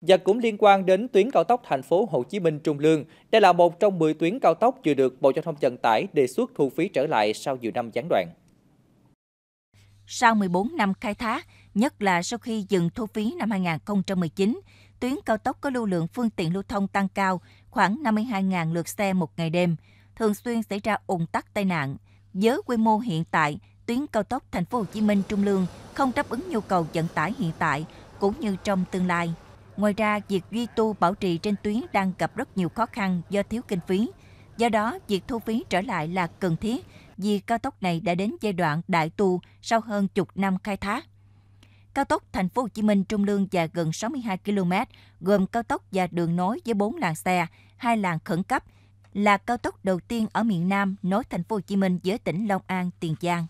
Và cũng liên quan đến tuyến cao tốc thành phố Hồ Chí Minh Trung Lương, đây là một trong 10 tuyến cao tốc chưa được Bộ Giao thông Vận tải đề xuất thu phí trở lại sau nhiều năm gián đoạn. Sau 14 năm khai thác, nhất là sau khi dừng thu phí năm 2019, tuyến cao tốc có lưu lượng phương tiện lưu thông tăng cao, khoảng 52.000 lượt xe một ngày đêm, thường xuyên xảy ra ùn tắc tai nạn. Với quy mô hiện tại, tuyến cao tốc thành phố Hồ Chí Minh Trung Lương không đáp ứng nhu cầu vận tải hiện tại cũng như trong tương lai. Ngoài ra, việc duy tu bảo trì trên tuyến đang gặp rất nhiều khó khăn do thiếu kinh phí. Do đó, việc thu phí trở lại là cần thiết vì cao tốc này đã đến giai đoạn đại tu sau hơn chục năm khai thác. Cao tốc Thành phố Hồ Chí Minh Trung Lương dài gần 62 km, gồm cao tốc và đường nối với 4 làn xe, hai làn khẩn cấp, là cao tốc đầu tiên ở miền Nam nối Thành phố Hồ Chí Minh với tỉnh Long An, Tiền Giang.